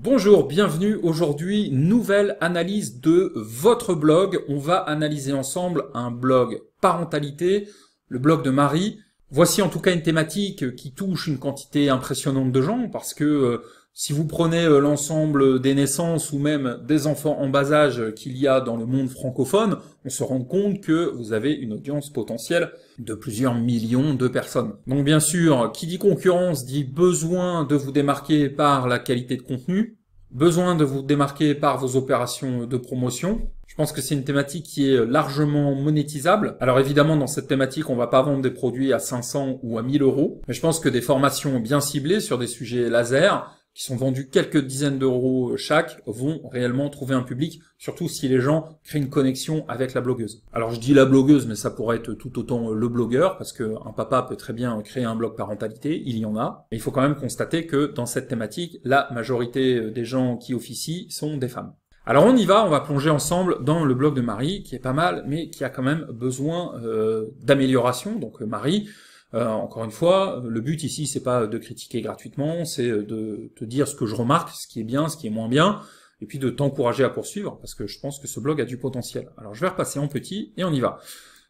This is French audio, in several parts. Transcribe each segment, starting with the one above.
Bonjour, bienvenue. Aujourd'hui, nouvelle analyse de votre blog. On va analyser ensemble un blog parentalité, le blog de Marie. Voici en tout cas une thématique qui touche une quantité impressionnante de gens parce que euh, si vous prenez euh, l'ensemble des naissances ou même des enfants en bas âge qu'il y a dans le monde francophone, on se rend compte que vous avez une audience potentielle de plusieurs millions de personnes. Donc bien sûr, qui dit concurrence dit besoin de vous démarquer par la qualité de contenu, besoin de vous démarquer par vos opérations de promotion. Je pense que c'est une thématique qui est largement monétisable. Alors évidemment, dans cette thématique, on va pas vendre des produits à 500 ou à 1000 euros, mais je pense que des formations bien ciblées sur des sujets laser, qui sont vendus quelques dizaines d'euros chaque, vont réellement trouver un public, surtout si les gens créent une connexion avec la blogueuse. Alors je dis la blogueuse, mais ça pourrait être tout autant le blogueur, parce qu'un papa peut très bien créer un blog parentalité, il y en a. Mais il faut quand même constater que dans cette thématique, la majorité des gens qui officient sont des femmes. Alors on y va, on va plonger ensemble dans le blog de Marie, qui est pas mal, mais qui a quand même besoin euh, d'amélioration. Donc Marie, euh, encore une fois, le but ici, c'est pas de critiquer gratuitement, c'est de te dire ce que je remarque, ce qui est bien, ce qui est moins bien, et puis de t'encourager à poursuivre, parce que je pense que ce blog a du potentiel. Alors je vais repasser en petit et on y va.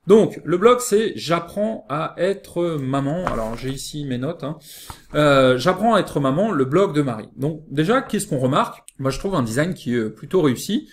Donc le blog c'est j'apprends à être maman. Alors j'ai ici mes notes. Hein. Euh, j'apprends à être maman, le blog de Marie. Donc déjà qu'est-ce qu'on remarque Moi je trouve un design qui est plutôt réussi.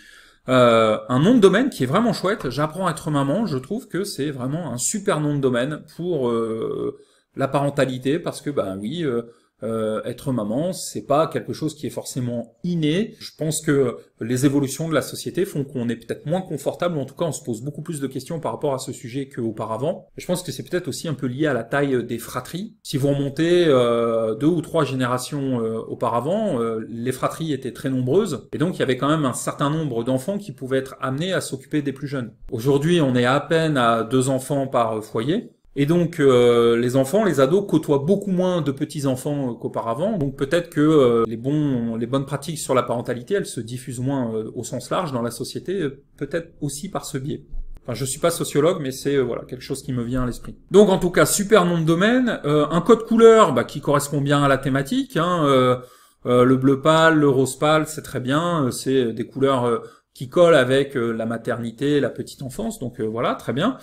Euh, un nom de domaine qui est vraiment chouette. J'apprends à être maman. Je trouve que c'est vraiment un super nom de domaine pour euh, la parentalité parce que ben oui, euh, euh, être maman, c'est pas quelque chose qui est forcément inné. Je pense que les évolutions de la société font qu'on est peut-être moins confortable, en tout cas on se pose beaucoup plus de questions par rapport à ce sujet qu'auparavant. Je pense que c'est peut-être aussi un peu lié à la taille des fratries. Si vous remontez euh, deux ou trois générations euh, auparavant, les fratries étaient très nombreuses, et donc il y avait quand même un certain nombre d'enfants qui pouvaient être amenés à s'occuper des plus jeunes. Aujourd'hui on est à peine à deux enfants par foyer, et donc euh, les enfants, les ados côtoient beaucoup moins de petits enfants euh, qu'auparavant. Donc peut-être que euh, les bons, les bonnes pratiques sur la parentalité, elles se diffusent moins au sens large dans la société, peut-être aussi par ce biais. Enfin, je suis pas sociologue, mais c'est voilà quelque chose qui me vient à l'esprit. Donc, en tout cas, super nombre de domaine, un code couleur bah, qui correspond bien à la thématique. Hein, le bleu pâle, le rose pâle, c'est très bien. C'est des couleurs qui collent avec la maternité, la petite enfance. Donc voilà, très bien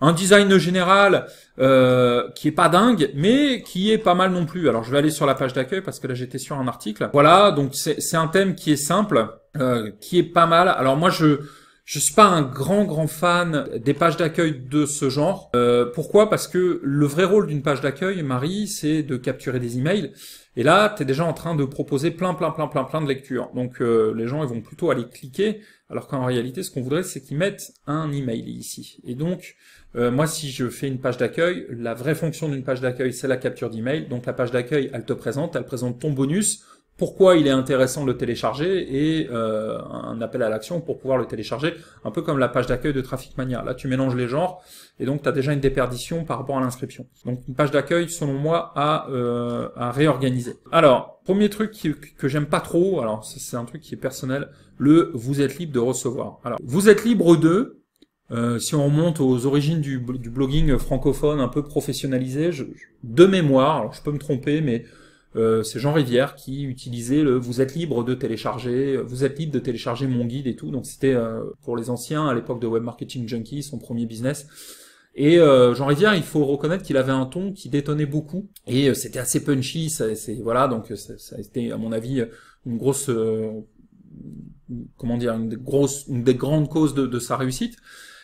un design général euh, qui est pas dingue, mais qui est pas mal non plus. Alors je vais aller sur la page d'accueil parce que là j'étais sur un article. Voilà, donc c'est un thème qui est simple, euh, qui est pas mal. Alors moi je je suis pas un grand grand fan des pages d'accueil de ce genre. Euh, pourquoi Parce que le vrai rôle d'une page d'accueil, Marie, c'est de capturer des emails. Et là, tu es déjà en train de proposer plein plein plein plein plein de lectures. Donc les gens ils vont plutôt aller cliquer, alors qu'en réalité, ce qu'on voudrait, c'est qu'ils mettent un email ici. Et donc euh, moi, si je fais une page d'accueil, la vraie fonction d'une page d'accueil, c'est la capture d'email. Donc la page d'accueil, elle te présente, elle présente ton bonus, pourquoi il est intéressant de le télécharger et euh, un appel à l'action pour pouvoir le télécharger, un peu comme la page d'accueil de Traffic Mania. Là, tu mélanges les genres et donc tu as déjà une déperdition par rapport à l'inscription. Donc une page d'accueil, selon moi, euh, à, réorganiser. Alors, premier truc que j'aime pas trop, alors c'est un truc qui est personnel, le vous êtes libre de recevoir. Alors, vous êtes libre de, euh, si on remonte aux origines du, blogging francophone un peu professionnalisé, je, de mémoire, alors je peux me tromper, mais euh, c'est Jean Rivière qui utilisait le vous êtes libre de télécharger, vous êtes libre de télécharger mon guide et tout. Donc c'était euh, pour les anciens à l'époque de Web Marketing Junkie, son premier business. Et Jean Rivière, il faut reconnaître qu'il avait un ton qui détonnait beaucoup et c'était assez punchy. voilà, donc ça, a été à mon avis une grosse, comment dire, une grosse, une des grandes causes de sa réussite.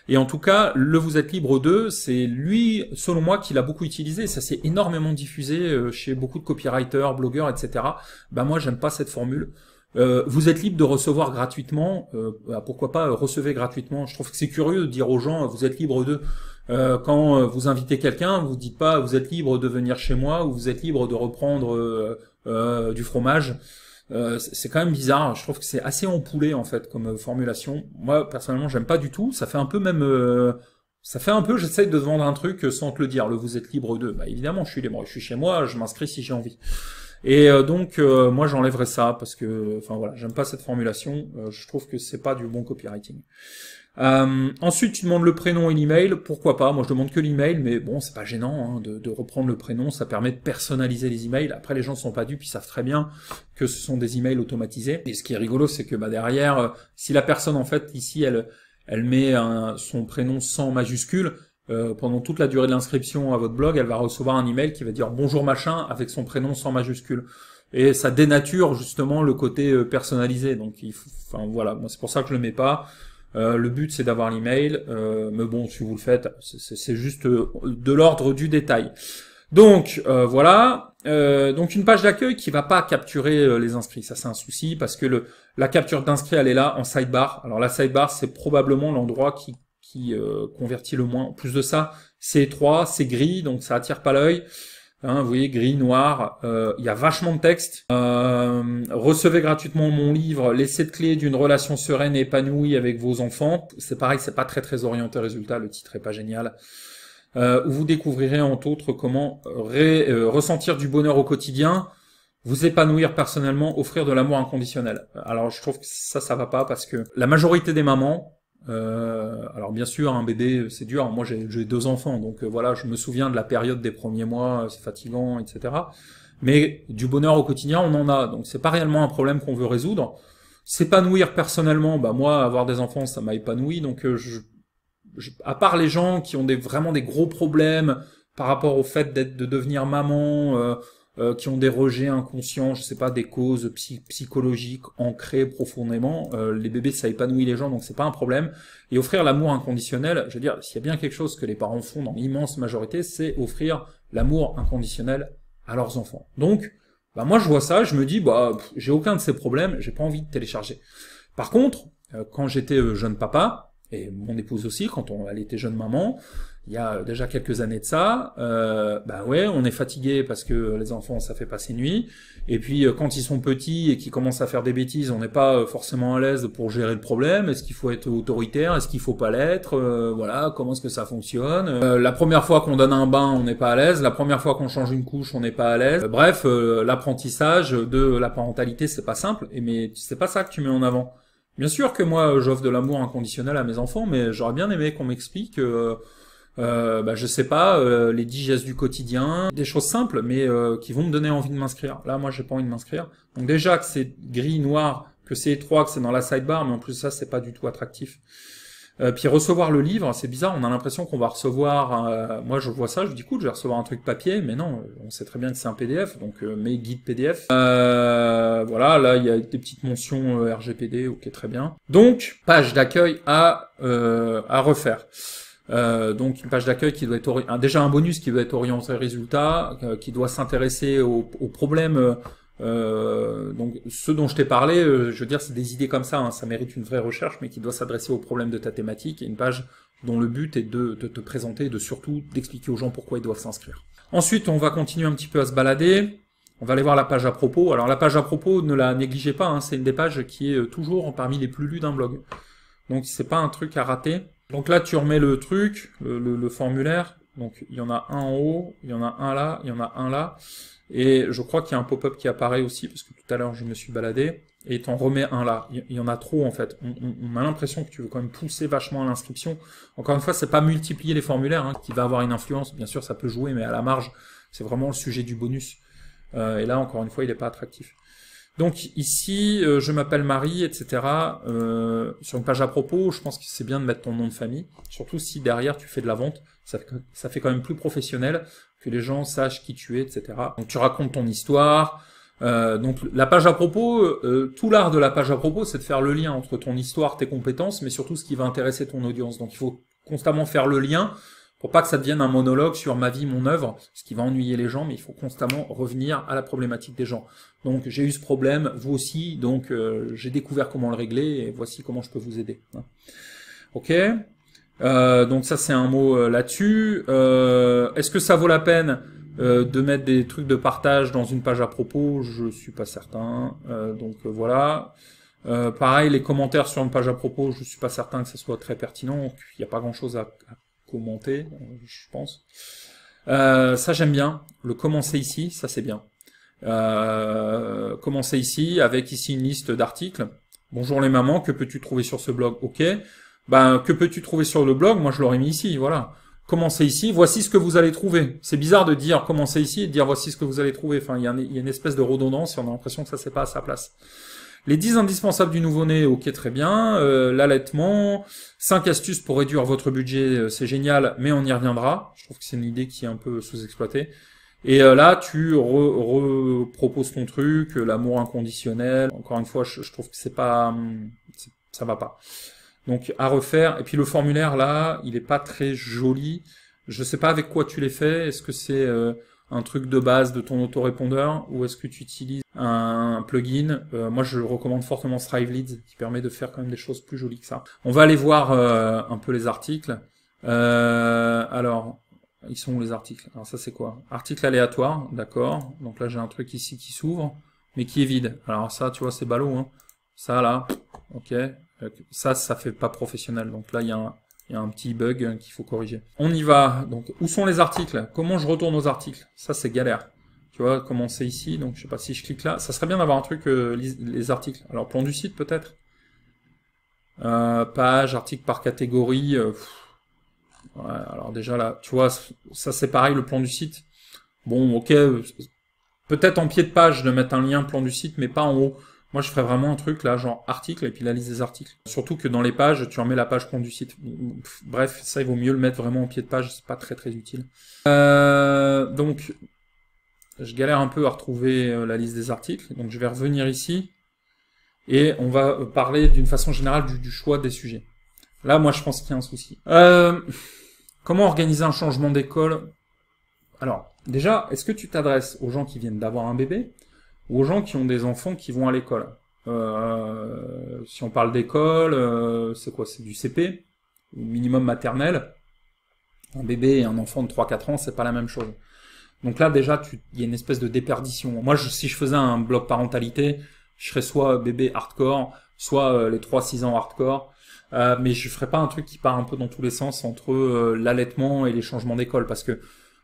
Et en tout cas, le Vous êtes libre de », c'est lui, selon moi, qui l'a beaucoup utilisé. Ça s'est énormément diffusé euh, chez beaucoup de copywriters, blogueurs, etc. Ben bah, moi, j'aime pas cette formule. Euh, vous êtes libre de recevoir gratuitement. Euh, bah, pourquoi pas recevez gratuitement Je trouve que c'est curieux de dire aux gens vous êtes libre de. quand vous invitez quelqu'un, vous dites pas vous êtes libre de venir chez moi ou vous êtes libre de reprendre du fromage. Euh, c'est quand même bizarre. Je trouve que c'est assez empoulé en fait comme euh, formulation. Moi personnellement, j'aime pas du tout. Ça fait un peu même, euh, ça fait un peu. J'essaye de te vendre un truc sans te le dire. Le vous êtes libre de. Bah évidemment, je suis libre. Je suis chez moi. Je m'inscris si j'ai envie. Et donc moi j'enlèverai ça parce que enfin voilà, j'aime pas cette formulation, je trouve que c'est pas du bon copywriting. Euh, ensuite, tu demandes le prénom et l'email. Pourquoi pas Moi, je demande que l'email, mais bon, c'est pas gênant hein, de, de, reprendre le prénom. Ça permet de personnaliser les emails. Après, les gens sont pas dupes, ils savent très bien que ce sont des emails automatisés. Et ce qui est rigolo, c'est que bah, derrière, euh, si la personne, en fait, ici, elle, elle met un, son prénom sans majuscule, euh, pendant toute la durée de l'inscription à votre blog, elle va recevoir un email qui va dire bonjour machin avec son prénom sans majuscule. Et ça dénature justement le côté euh, personnalisé. Donc, il enfin voilà, moi c'est pour ça que je le mets pas. Euh, le but c'est d'avoir l'email, euh, mais bon si vous le faites, c'est juste euh, de l'ordre du détail. Donc euh, voilà, donc une page d'accueil qui va pas capturer les inscrits, ça c'est un souci parce que le, la capture d'inscrits elle est là en sidebar. Alors la sidebar c'est probablement l'endroit qui, qui convertit le moins. En plus de ça, c'est étroit, c'est gris, donc ça attire pas l'œil. Hein, vous voyez, gris, noir, euh, il y a vachement de texte. Euh, recevez gratuitement mon livre, Les 7 clés d'une relation sereine et épanouie avec vos enfants. C'est pareil, c'est pas très très orienté résultat, le titre est pas génial. Euh, où vous découvrirez entre autres comment euh, ressentir du bonheur au quotidien, vous épanouir personnellement, offrir de l'amour inconditionnel. Alors je trouve que ça, ça va pas parce que la majorité des mamans euh, alors bien sûr, un bébé, c'est dur. Moi, j'ai deux enfants, donc euh, voilà, je me souviens de la période des premiers mois, euh, c'est fatigant, etc. Mais du bonheur au quotidien, on en a. Donc c'est pas réellement un problème qu'on veut résoudre. S'épanouir personnellement, bah moi, avoir des enfants, ça m'a épanoui. Donc je, à part les gens qui ont des, vraiment des gros problèmes par rapport au fait d'être de devenir maman euh, qui ont des rejets inconscients, je sais pas, des causes psychologiques ancrées profondément. Euh, les bébés, ça épanouit les gens, donc c'est pas un problème. Et offrir l'amour inconditionnel, je veux dire, s'il y a bien quelque chose que les parents font dans l'immense majorité, c'est offrir l'amour inconditionnel à leurs enfants. Donc, bah moi je vois ça, je me dis, bah j'ai aucun de ces problèmes, j'ai pas envie de télécharger. Par contre, euh, quand j'étais jeune papa, et mon épouse aussi, quand on, elle était jeune maman, il y a euh, déjà quelques années de ça, euh, bah ouais, on est fatigué parce que euh, les enfants, ça fait passer nuits. Et puis euh, quand ils sont petits et qu'ils commencent à faire des bêtises, on n'est pas forcément à l'aise pour gérer le problème. Est-ce qu'il faut être autoritaire Est-ce qu'il faut pas l'être Voilà, comment est-ce que ça fonctionne La première fois qu'on donne un bain, on n'est pas à l'aise. La première fois qu'on change une couche, on n'est pas à l'aise. bref, l'apprentissage de la parentalité, c'est pas simple. Et mais c'est pas ça que tu mets en avant. Bien sûr que moi, j'offre de l'amour inconditionnel à mes enfants, mais j'aurais bien aimé qu'on m'explique euh, bah, je sais pas, euh, les digestes du quotidien, des choses simples, mais euh, qui vont me donner envie de m'inscrire. Là, moi, j'ai pas envie de m'inscrire. Donc déjà que c'est gris, noir, que c'est étroit, que c'est dans la sidebar, mais en plus ça, c'est pas du tout attractif. Euh, puis recevoir le livre, c'est bizarre, on a l'impression qu'on va recevoir, moi je vois ça, je dis cool, je vais recevoir un truc papier, mais non, on sait très bien que c'est un PDF, donc mes guides PDF. voilà, là il y a des petites mentions RGPD, ok très bien. Donc, page d'accueil à, à refaire. Euh, donc une page d'accueil qui doit être déjà un bonus qui doit être orienté résultat, euh, qui doit s'intéresser aux, problèmes. Euh, donc ce dont je t'ai parlé, je veux dire, c'est des idées comme ça. Hein. ça mérite une vraie recherche, mais qui doit s'adresser aux problèmes de ta thématique et une page dont le but est de, te présenter, de surtout d'expliquer aux gens pourquoi ils doivent s'inscrire. Ensuite, on va continuer un petit peu à se balader. On va aller voir la page à propos. Alors la page à propos, ne la négligez pas. Hein. c'est une des pages qui est toujours parmi les plus lues d'un blog. Donc c'est pas un truc à rater. Donc là, tu remets le truc, le, formulaire. Donc il y en a un en haut, il y en a un là, il y en a un là. Et je crois qu'il y a un pop-up qui apparaît aussi, parce que tout à l'heure je me suis baladé, et t'en remets un là. Il y en a trop en fait. On, a l'impression que tu veux quand même pousser vachement à l'inscription. Encore une fois, c'est pas multiplier les formulaires hein, qui va avoir une influence. Bien sûr, ça peut jouer, mais à la marge, c'est vraiment le sujet du bonus. Euh, et là, encore une fois, il n'est pas attractif. Donc ici, euh, je m'appelle Marie, etc. Euh, sur une page à propos, je pense que c'est bien de mettre ton nom de famille, surtout si derrière tu fais de la vente, ça, fait quand même plus professionnel que les gens sachent qui tu es, etc. Donc tu racontes ton histoire. Euh, donc la page à propos, tout l'art de la page à propos, c'est de faire le lien entre ton histoire, tes compétences, mais surtout ce qui va intéresser ton audience. Donc il faut constamment faire le lien pour pas que ça devienne un monologue sur ma vie, mon œuvre, ce qui va ennuyer les gens, mais il faut constamment revenir à la problématique des gens. Donc j'ai eu ce problème, vous aussi, donc euh, j'ai découvert comment le régler et voici comment je peux vous aider. Ok euh, donc ça c'est un mot euh, là-dessus. Est-ce que ça vaut la peine de mettre des trucs de partage dans une page à propos Je suis pas certain. donc voilà. pareil, les commentaires sur une page à propos, je suis pas certain que ce soit très pertinent. Il n'y a pas grand-chose à, commenter, je pense. Euh, ça j'aime bien. Le commencer ici, ça c'est bien. Euh, commencer ici avec ici une liste d'articles. Bonjour les mamans, que peux-tu trouver sur ce blog Ok. Ben que peux-tu trouver sur le blog Moi je l'aurais mis ici, voilà. commencer ici, voici ce que vous allez trouver. C'est bizarre de dire commencer ici et de dire voici ce que vous allez trouver. Enfin, il y, une, il y a une espèce de redondance et on a l'impression que ça c'est pas à sa place les 10 indispensables du nouveau-né, ok, très bien, euh, l'allaitement, 5 astuces pour réduire votre budget, euh, c'est génial, mais on y reviendra. Je trouve que c'est une idée qui est un peu sous-exploitée. Et euh, là, tu reproposes ton truc, l'amour inconditionnel. Encore une fois, je, trouve que c'est pas, hum, ça va pas. Donc à refaire. Et puis le formulaire là, il est pas très joli. Je sais pas avec quoi tu l'es fait. Est-ce que c'est un truc de base de ton autorépondeur ou est-ce que tu utilises un plugin euh, Moi, je recommande fortement Strive Leads qui permet de faire quand même des choses plus jolies que ça. On va aller voir euh, un peu les articles. Euh, alors, ils sont où les articles Alors ça, c'est quoi Article aléatoire, d'accord. Donc là, j'ai un truc ici qui s'ouvre, mais qui est vide. Alors ça, tu vois, c'est ballot. Hein. Ça, là, ok. Ça, ça fait pas professionnel. Donc là, il y a un, il y a un petit bug hein, qu'il faut corriger. On y va. Donc, où sont les articles Comment je retourne aux articles Ça, c'est galère. Tu vois, comment c'est ici. Donc, je sais pas si je clique là. Ça serait bien d'avoir un truc, euh, les articles. Alors, plan du site, peut-être euh, Page, article par catégorie. Euh, alors déjà, là, tu vois, ça, c'est pareil, le plan du site. Bon, ok, peut-être en pied de page de mettre un lien plan du site, mais pas en haut. Moi, je ferais vraiment un truc là, genre article et puis la liste des articles. Surtout que dans les pages, tu remets la page compte du site. Bref, ça, il vaut mieux le mettre vraiment au pied de page. C'est pas très très utile. Euh, donc, je galère un peu à retrouver euh, la liste des articles. Donc, je vais revenir ici et on va euh, parler d'une façon générale du, choix des sujets. Là, moi, je pense qu'il y a un souci. comment organiser un changement d'école Alors, déjà, est-ce que tu t'adresses aux gens qui viennent d'avoir un bébé aux gens qui ont des enfants qui vont à l'école. Euh, si on parle d'école, euh, c'est quoi C'est du CP, minimum maternel. Un bébé et un enfant de 3-4 ans, c'est pas la même chose. Donc là, déjà, il y a une espèce de déperdition. Moi, je, si je faisais un blog parentalité, je serais soit bébé hardcore, soit euh, les 3-6 ans hardcore. mais je ferais pas un truc qui part un peu dans tous les sens entre l'allaitement et les changements d'école. Parce que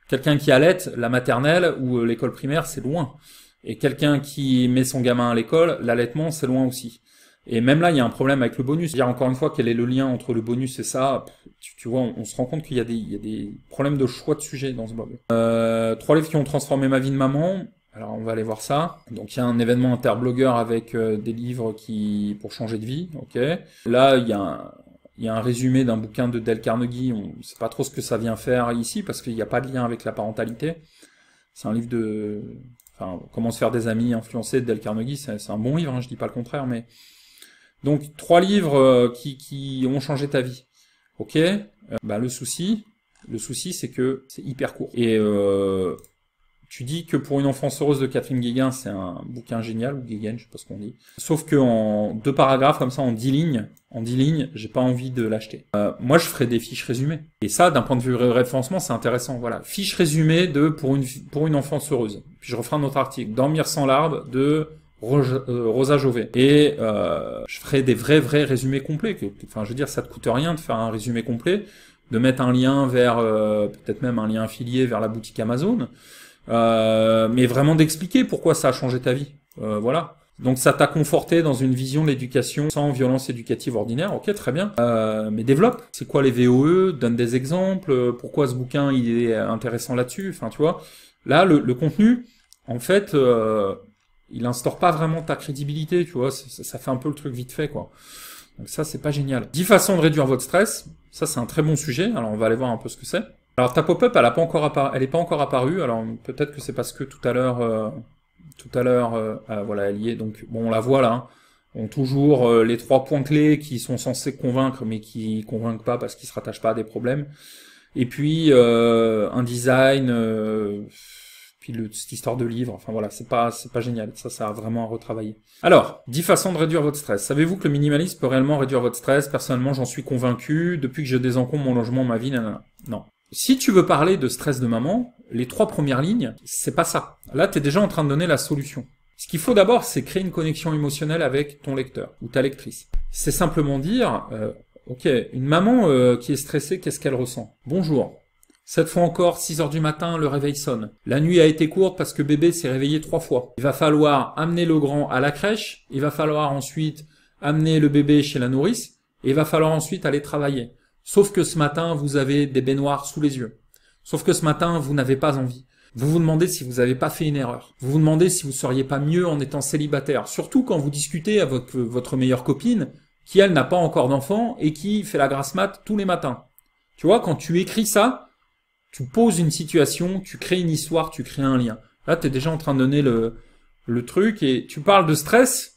quelqu'un qui allaite, la maternelle ou l'école primaire, c'est loin. Et quelqu'un qui met son gamin à l'école, l'allaitement, c'est loin aussi. Et même là, il y a un problème avec le bonus. Dire encore une fois, quel est le lien entre le bonus et ça tu, vois, on, se rend compte qu'il y, y, a des problèmes de choix de sujet dans ce blog. Euh, trois livres qui ont transformé ma vie de maman. Alors on va aller voir ça. Donc il y a un événement interblogueur avec euh, des livres qui pour changer de vie, ok. Là il y a un, il y a un résumé d'un bouquin de Del Carnegie. On ne sait pas trop ce que ça vient faire ici parce qu'il n'y a pas de lien avec la parentalité. C'est un livre de comment se faire des amis influencés de Del Carnegie, c'est un bon livre, hein, je dis pas le contraire, mais donc trois livres euh, qui, qui ont changé ta vie. Ok, ben, le souci, le souci c'est que c'est hyper court et euh, tu dis que pour une enfance heureuse de Catherine Guéguin, c'est un bouquin génial, ou Guéguin, je sais pas ce qu'on dit. Sauf que en deux paragraphes, comme ça, en dix lignes, en dix lignes, j'ai pas envie de l'acheter. Euh, moi, je ferais des fiches résumées. Et ça, d'un point de vue référencement, c'est intéressant. Voilà. Fiche résumée de pour une, pour une enfance heureuse. Puis je referai un autre article. Dormir sans larves de euh, Rosa Jovet. Et euh, je ferai des vrais, vrais résumés complets. Enfin, je veux dire, ça te coûte rien de faire un résumé complet, de mettre un lien vers, peut-être même un lien affilié vers la boutique Amazon. Euh, mais vraiment d'expliquer pourquoi ça a changé ta vie. Euh, voilà. Donc ça t'a conforté dans une vision de l'éducation sans violence éducative ordinaire, ok, très bien. Euh, mais développe. C'est quoi les VOE Donne des exemples. Pourquoi ce bouquin il est intéressant là-dessus Enfin, tu vois. Là, le, contenu, en fait, il instaure pas vraiment ta crédibilité, tu vois. Ça, ça, fait un peu le truc vite fait, quoi. Donc ça, c'est pas génial. 10 façons de réduire votre stress. Ça, c'est un très bon sujet. Alors, on va aller voir un peu ce que c'est. Alors ta pop-up, elle n'est pas encore apparue. pas encore apparue. Alors peut-être que c'est parce que tout à l'heure, euh, tout à l'heure, euh, euh, voilà, elle y est. Donc bon, on la voit là. Hein. On toujours les trois points clés qui sont censés convaincre, mais qui convainquent pas parce qu'ils se rattachent pas à des problèmes. Et puis un design, puis le, cette histoire de livre. Enfin voilà, c'est pas c'est pas génial. Ça, ça a vraiment à retravailler. Alors, dix façons de réduire votre stress. Savez-vous que le minimalisme peut réellement réduire votre stress Personnellement, j'en suis convaincu depuis que je désencombre mon logement, ma vie, nanana. Non. Si tu veux parler de stress de maman, les trois premières lignes, c'est pas ça. Là, tu es déjà en train de donner la solution. Ce qu'il faut d'abord, c'est créer une connexion émotionnelle avec ton lecteur ou ta lectrice. C'est simplement dire, euh, ok, une maman euh, qui est stressée, qu'est-ce qu'elle ressent Bonjour. Cette fois encore, 6 heures du matin, le réveil sonne. La nuit a été courte parce que bébé s'est réveillé trois fois. Il va falloir amener le grand à la crèche, il va falloir ensuite amener le bébé chez la nourrice, et il va falloir ensuite aller travailler. Sauf que ce matin, vous avez des baignoires sous les yeux. Sauf que ce matin, vous n'avez pas envie. Vous vous demandez si vous n'avez pas fait une erreur. Vous vous demandez si vous seriez pas mieux en étant célibataire. Surtout quand vous discutez avec euh, votre meilleure copine, qui elle n'a pas encore d'enfant et qui fait la grasse mat tous les matins. Tu vois, quand tu écris ça, tu poses une situation, tu crées une histoire, tu crées un lien. Là, tu es déjà en train de donner le, le truc et tu parles de stress.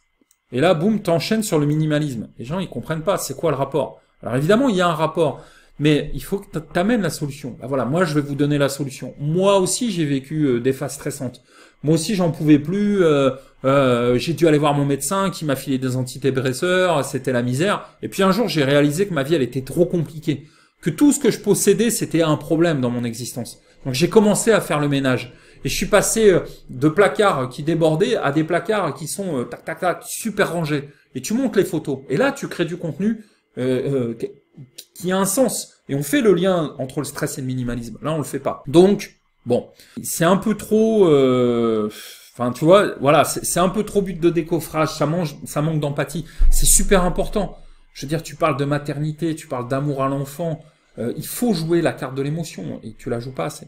Et là, boum, t'enchaînes sur le minimalisme. Les gens, ils comprennent pas. C'est quoi le rapport? Alors évidemment, il y a un rapport, mais il faut que tu amènes la solution. Bah, voilà, moi je vais vous donner la solution. Moi aussi, j'ai vécu euh, des phases stressantes. Moi aussi, j'en pouvais plus. Euh, euh, j'ai dû aller voir mon médecin qui m'a filé des antidépresseurs. C'était la misère. Et puis un jour, j'ai réalisé que ma vie, elle était trop compliquée. Que tout ce que je possédais, c'était un problème dans mon existence. Donc j'ai commencé à faire le ménage. Et je suis passé de placards qui débordaient à des placards qui sont tac tac tac super rangés. Et tu montes les photos. Et là, tu crées du contenu euh, euh, qui a un sens. Et on fait le lien entre le stress et le minimalisme. Là, on le fait pas. Donc, bon, c'est un peu trop... Euh, enfin, tu vois, voilà, c'est un peu trop but de décoffrage, ça, mange, ça manque d'empathie. C'est super important. Je veux dire, tu parles de maternité, tu parles d'amour à l'enfant. il faut jouer la carte de l'émotion et tu la joues pas assez.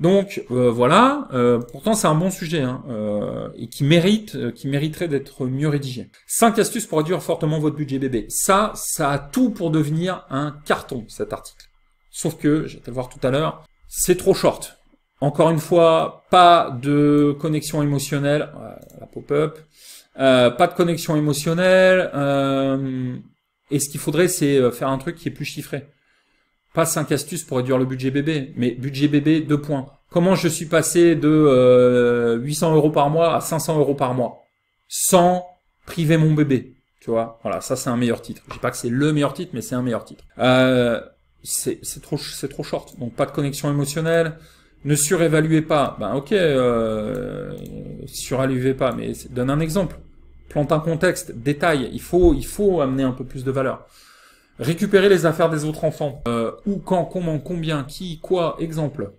Donc euh, voilà, euh, pourtant c'est un bon sujet hein, euh, et qui mérite, qui mériterait d'être mieux rédigé. 5 astuces pour réduire fortement votre budget bébé. Ça, ça a tout pour devenir un carton cet article. Sauf que, j'étais le voir tout à l'heure, c'est trop short. Encore une fois, pas de connexion émotionnelle, la pop-up, pas de connexion émotionnelle. et ce qu'il faudrait, c'est faire un truc qui est plus chiffré pas cinq astuces pour réduire le budget bébé, mais budget bébé, deux points. Comment je suis passé de 800 euh, euros par mois à 500 euros par mois sans priver mon bébé. Tu vois, voilà, ça c'est un meilleur titre. Je dis pas que c'est le meilleur titre, mais c'est un meilleur titre. Euh, c'est trop, c'est trop short. Donc pas de connexion émotionnelle. Ne surévaluez pas. Ben ok, euh, surévaluez pas, mais donne un exemple. Plante un contexte, détail. Il faut, il faut amener un peu plus de valeur. Récupérer les affaires des autres enfants. Euh, Ou quand, comment, combien, qui, quoi, exemple.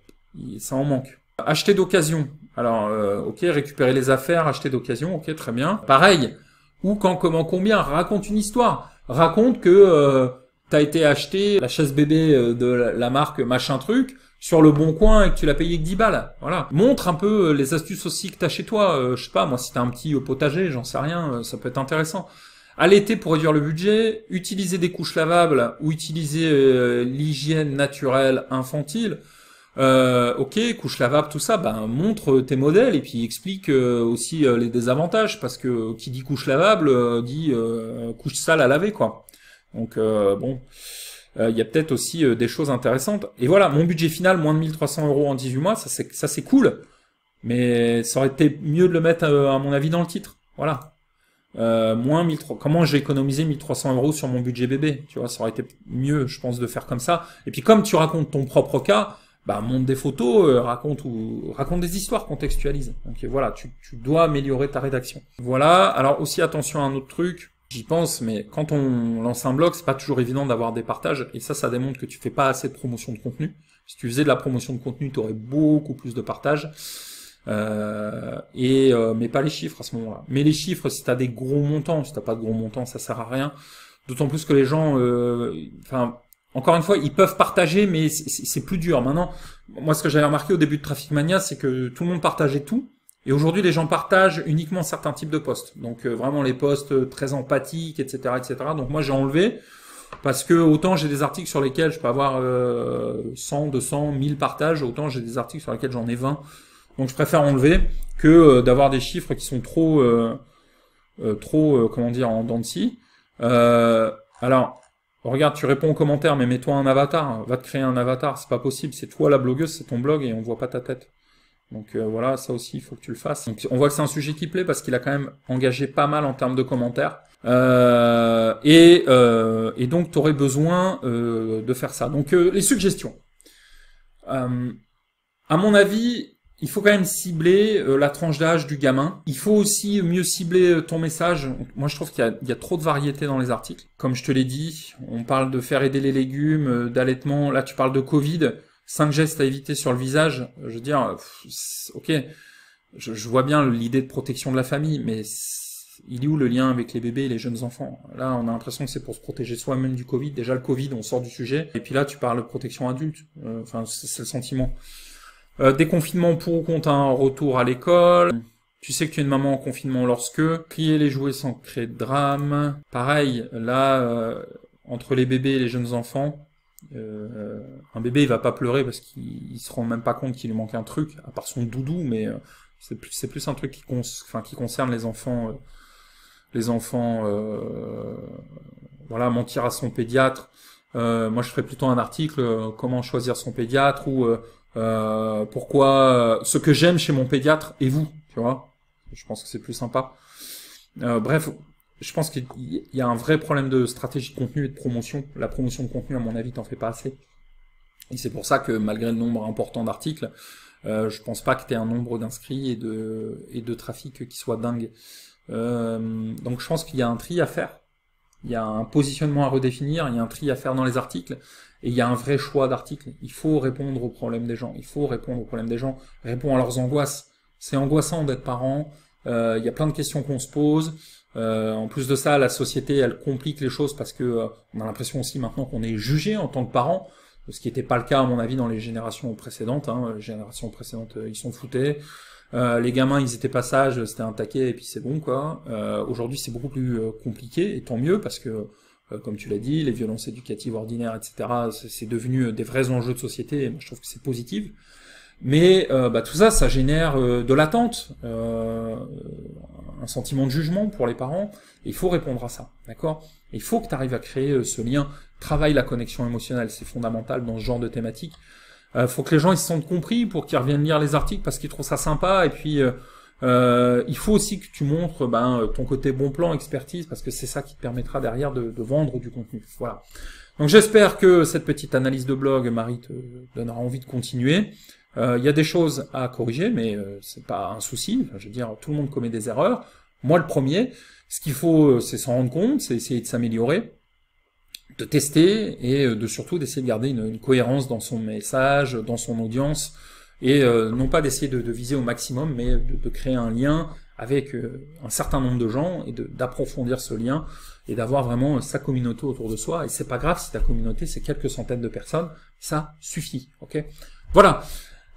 Ça en manque. Acheter d'occasion. Alors, euh, ok, récupérer les affaires, acheter d'occasion, ok, très bien. Pareil. Ou quand, comment, combien. Raconte une histoire. Raconte que tu euh, t'as été acheté la chaise bébé de la marque machin truc sur le bon coin et que tu l'as payé que 10 balles. Voilà. Montre un peu les astuces aussi que t'as chez toi. je sais pas, moi, si t'as un petit potager, j'en sais rien, ça peut être intéressant l'été, pour réduire le budget, utiliser des couches lavables ou utiliser euh, l'hygiène naturelle infantile. Euh, ok, couche lavables, tout ça, ben montre tes modèles et puis explique euh, aussi les désavantages parce que qui dit couche lavable dit couche sale à laver quoi. Donc bon, il y a peut-être aussi des choses intéressantes. Et voilà, mon budget final moins de 1300 euros en 18 mois, ça c'est ça c'est cool, mais ça aurait été mieux de le mettre à mon avis dans le titre. Voilà euh, moins 1300, comment j'ai économisé 1300 euros sur mon budget bébé, tu vois, ça aurait été mieux, je pense, de faire comme ça. Et puis comme tu racontes ton propre cas, bah, monte des photos, euh, raconte ou raconte des histoires, contextualise. Donc voilà, tu, tu dois améliorer ta rédaction. Voilà. Alors aussi attention à un autre truc. J'y pense, mais quand on lance un blog, c'est pas toujours évident d'avoir des partages, et ça, ça démontre que tu fais pas assez de promotion de contenu. Si tu faisais de la promotion de contenu, tu aurais beaucoup plus de partages. Euh, et euh, mais pas les chiffres à ce moment-là. Mais les chiffres, si t'as des gros montants, si t'as pas de gros montants, ça sert à rien. D'autant plus que les gens, euh, enfin, encore une fois, ils peuvent partager, mais c'est plus dur. Maintenant, moi, ce que j'avais remarqué au début de Traffic Mania, c'est que tout le monde partageait tout. Et aujourd'hui, les gens partagent uniquement certains types de postes. Donc vraiment les postes très empathiques, etc., etc. Donc moi, j'ai enlevé parce que autant j'ai des articles sur lesquels je peux avoir 100, 200, 1000 partages, autant j'ai des articles sur lesquels j'en ai 20. Donc je préfère enlever que euh, d'avoir des chiffres qui sont trop, euh, euh, trop comment dire, en dents de scie. alors, regarde, tu réponds aux commentaires, mais mets-toi un avatar. Va te créer un avatar, c'est pas possible. C'est toi la blogueuse, c'est ton blog et on voit pas ta tête. Donc voilà, ça aussi, il faut que tu le fasses. Donc, on voit que c'est un sujet qui plaît parce qu'il a quand même engagé pas mal en termes de commentaires. Et, et, donc, tu aurais besoin de faire ça. Donc, les suggestions. à mon avis, il faut quand même cibler euh, la tranche d'âge du gamin. Il faut aussi mieux cibler euh, ton message. Moi, je trouve qu'il y, a trop de variété dans les articles. Comme je te l'ai dit, on parle de faire aider les légumes, euh, d'allaitement. Là, tu parles de Covid. Cinq gestes à éviter sur le visage. Je veux dire, ok, je, vois bien l'idée de protection de la famille, mais il est où le lien avec les bébés et les jeunes enfants Là, on a l'impression que c'est pour se protéger soi-même du Covid. Déjà, le Covid, on sort du sujet. Et puis là, tu parles de protection adulte. Enfin, c'est le sentiment. Euh, déconfinement pour ou contre un retour à l'école. Tu sais que tu es une maman en confinement lorsque. Crier les jouets sans créer de drame. Pareil, là, euh, entre les bébés et les jeunes enfants, euh, un bébé il va pas pleurer parce qu'il se rend même pas compte qu'il lui manque un truc, à part son doudou, mais c'est plus, plus, un truc qui, enfin, qui concerne les enfants. les enfants, voilà, mentir à son pédiatre. moi, je ferais plutôt un article, comment choisir son pédiatre ou euh, pourquoi euh, ce que j'aime chez mon pédiatre et vous, tu vois. Je pense que c'est plus sympa. Euh, bref, je pense qu'il y a un vrai problème de stratégie de contenu et de promotion. La promotion de contenu, à mon avis, t'en fais pas assez. Et c'est pour ça que malgré le nombre important d'articles, euh, je pense pas que tu t'aies un nombre d'inscrits et de, et de trafic qui soit dingue. Euh, donc je pense qu'il y a un tri à faire il y a un positionnement à redéfinir, il y a un tri à faire dans les articles, et il y a un vrai choix d'articles. Il faut répondre aux problèmes des gens, il faut répondre aux problèmes des gens, répondre à leurs angoisses. C'est angoissant d'être parent, euh, il y a plein de questions qu'on se pose. Euh, en plus de ça, la société, elle complique les choses parce que euh, on a l'impression aussi maintenant qu'on est jugé en tant que parent, ce qui n'était pas le cas à mon avis dans les générations précédentes. Hein. Les générations précédentes, ils sont foutés. Euh, les gamins, ils étaient pas sages, c'était un taquet et puis c'est bon quoi. Euh, aujourd'hui, c'est beaucoup plus euh, compliqué et tant mieux parce que, comme tu l'as dit, les violences éducatives ordinaires, etc., c'est devenu des vrais enjeux de société. Et moi, je trouve que c'est positif. Mais bah, tout ça, ça génère de l'attente, un sentiment de jugement pour les parents. Et il faut répondre à ça, d'accord Il faut que tu arrives à créer ce lien. Travaille la connexion émotionnelle, c'est fondamental dans ce genre de thématique. Euh, faut que les gens ils se sentent compris pour qu'ils reviennent lire les articles parce qu'ils trouvent ça sympa. Et puis euh, euh, il faut aussi que tu montres ben, ton côté bon plan, expertise, parce que c'est ça qui te permettra derrière de, vendre du contenu. Voilà. Donc j'espère que cette petite analyse de blog, Marie, te donnera envie de continuer. Euh, il y a des choses à corriger, mais euh, c'est pas un souci. je veux dire, tout le monde commet des erreurs. Moi, le premier. Ce qu'il faut, c'est s'en rendre compte, c'est essayer de s'améliorer de tester et euh, de surtout d'essayer de garder une, cohérence dans son message, dans son audience, et euh, non pas d'essayer de, viser au maximum, mais de, créer un lien avec euh, un certain nombre de gens et d'approfondir ce lien et d'avoir vraiment sa communauté autour de soi. Et c'est pas grave si ta communauté c'est quelques centaines de personnes, ça suffit. Ok, voilà.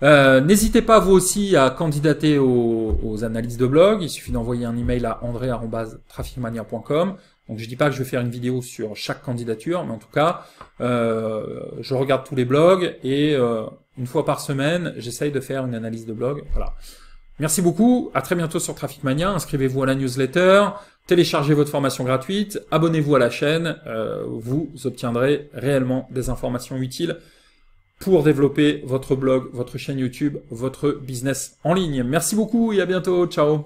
N'hésitez pas vous aussi à candidater aux, analyses de blog. Il suffit d'envoyer un email à traficmania.com donc je dis pas que je vais faire une vidéo sur chaque candidature, mais en tout cas, euh, je regarde tous les blogs et euh, une fois par semaine, j'essaye de faire une analyse de blog. Voilà. Merci beaucoup, à très bientôt sur Traffic Mania, inscrivez-vous à la newsletter, téléchargez votre formation gratuite, abonnez-vous à la chaîne, euh, vous obtiendrez réellement des informations utiles pour développer votre blog, votre chaîne YouTube, votre business en ligne. Merci beaucoup et à bientôt, ciao